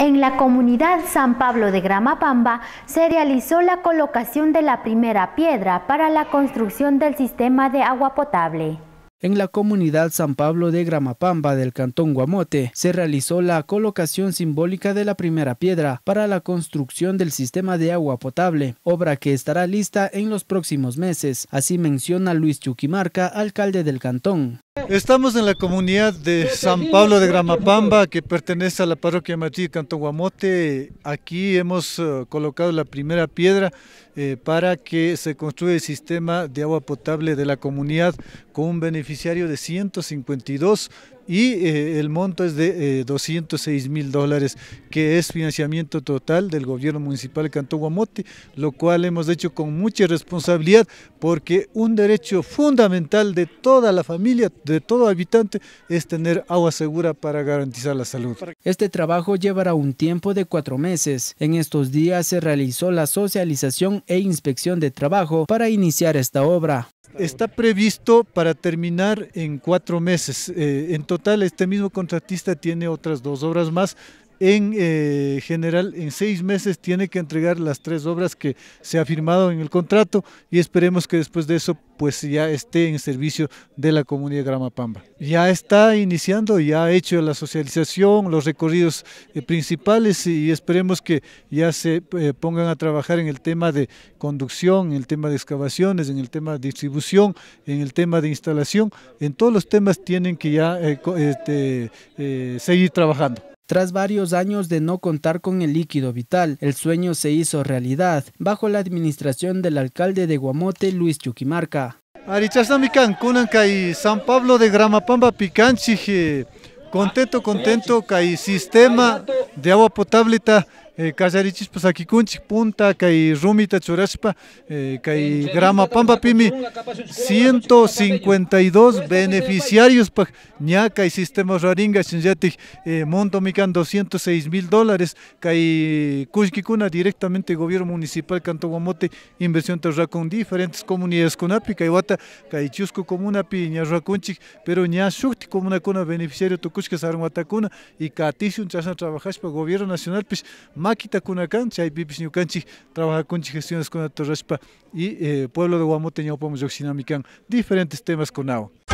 En la comunidad San Pablo de Gramapamba se realizó la colocación de la primera piedra para la construcción del sistema de agua potable. En la comunidad San Pablo de Gramapamba del Cantón Guamote se realizó la colocación simbólica de la primera piedra para la construcción del sistema de agua potable, obra que estará lista en los próximos meses, así menciona Luis Chuquimarca, alcalde del cantón. Estamos en la comunidad de San Pablo de Gramapamba, que pertenece a la parroquia Martí de Guamote. Aquí hemos eh, colocado la primera piedra eh, para que se construya el sistema de agua potable de la comunidad con un beneficiario de 152 y eh, el monto es de 206 eh, mil dólares, que es financiamiento total del gobierno municipal de Cantón Guamote, lo cual hemos hecho con mucha responsabilidad, porque un derecho fundamental de toda la familia, de todo habitante, es tener agua segura para garantizar la salud. Este trabajo llevará un tiempo de cuatro meses. En estos días se realizó la socialización e inspección de trabajo para iniciar esta obra. Está previsto para terminar en cuatro meses. Eh, en total, este mismo contratista tiene otras dos obras más en eh, general en seis meses tiene que entregar las tres obras que se ha firmado en el contrato y esperemos que después de eso pues ya esté en servicio de la comunidad Gramapamba. Ya está iniciando, ya ha hecho la socialización, los recorridos eh, principales y esperemos que ya se eh, pongan a trabajar en el tema de conducción, en el tema de excavaciones, en el tema de distribución, en el tema de instalación, en todos los temas tienen que ya este, seguir trabajando. Tras varios años de no contar con el líquido vital, el sueño se hizo realidad bajo la administración del alcalde de Guamote, Luis Chuquimarca. y San Pablo de Gramapamba contento, contento, que sistema de agua potable eh, pues aquí kunchik punta kai rumita churashpa kai grama pimi, 152 pa... ña y sistema raringa shinllatik eh, doscientos 206 mil dólares kai kullkikuna directamente gobierno municipal ...canto Guamote inversión con diferentes comunidades kunapi kay wata kay chusku comunapi ña rakunchik pero ña shukti comunakuna beneficiario tukushka sarun watakuna y katishun chasan trabajaspa... gobierno nacional más pues, Aquí makitakunakan trabaja trabaja con gestiones la torrespa y el eh, pueblo de Huamote de kan diferentes temas con agua.